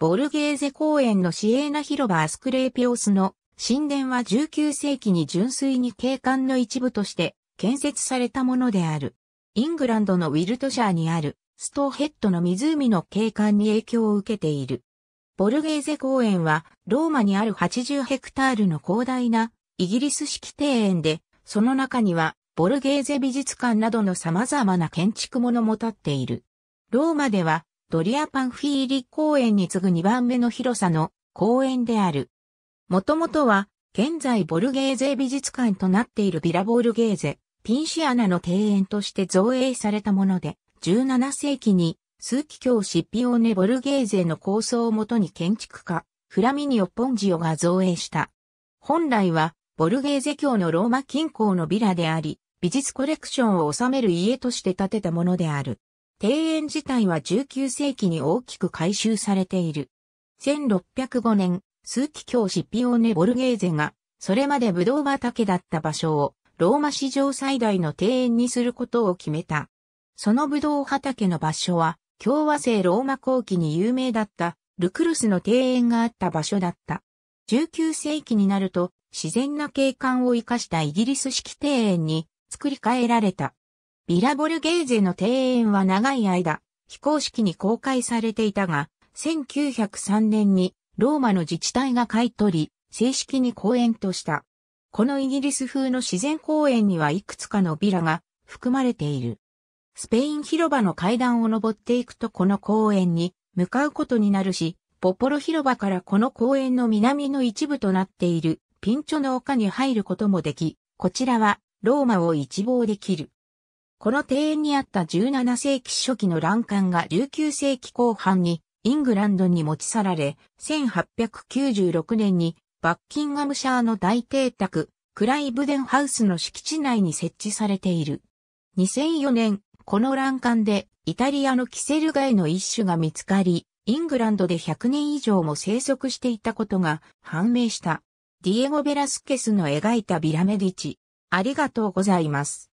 ボルゲーゼ公園のシエーナ広場アスクレーピオスの神殿は19世紀に純粋に景観の一部として建設されたものである。イングランドのウィルトシャーにあるストーヘッドの湖の景観に影響を受けている。ボルゲーゼ公園はローマにある80ヘクタールの広大なイギリス式庭園で、その中にはボルゲーゼ美術館などの様々な建築物も建っている。ローマではドリアパンフィーリ公園に次ぐ2番目の広さの公園である。もともとは、現在ボルゲーゼ美術館となっているビラボルゲーゼ、ピンシアナの庭園として造営されたもので、17世紀に数奇教シピオネ・ボルゲーゼの構想をもとに建築家、フラミニオ・ポンジオが造営した。本来は、ボルゲーゼ教のローマ近郊のビラであり、美術コレクションを収める家として建てたものである。庭園自体は19世紀に大きく改修されている。1605年、数奇教師ピオーネ・ボルゲーゼが、それまでブドウ畑だった場所を、ローマ史上最大の庭園にすることを決めた。そのブドウ畑の場所は、共和制ローマ後期に有名だったルクルスの庭園があった場所だった。19世紀になると自然な景観を生かしたイギリス式庭園に作り変えられた。ビラボルゲーゼの庭園は長い間、非公式に公開されていたが、1903年にローマの自治体が買い取り、正式に公園とした。このイギリス風の自然公園にはいくつかのビラが含まれている。スペイン広場の階段を登っていくとこの公園に向かうことになるし、ポポロ広場からこの公園の南の一部となっているピンチョの丘に入ることもでき、こちらはローマを一望できる。この庭園にあった17世紀初期の欄干が19世紀後半にイングランドに持ち去られ、1896年にバッキンガムシャーの大邸宅、クライブデンハウスの敷地内に設置されている。2004年、この欄干でイタリアのキセルガの一種が見つかり、イングランドで100年以上も生息していたことが判明した。ディエゴ・ベラスケスの描いたビラメディチ。ありがとうございます。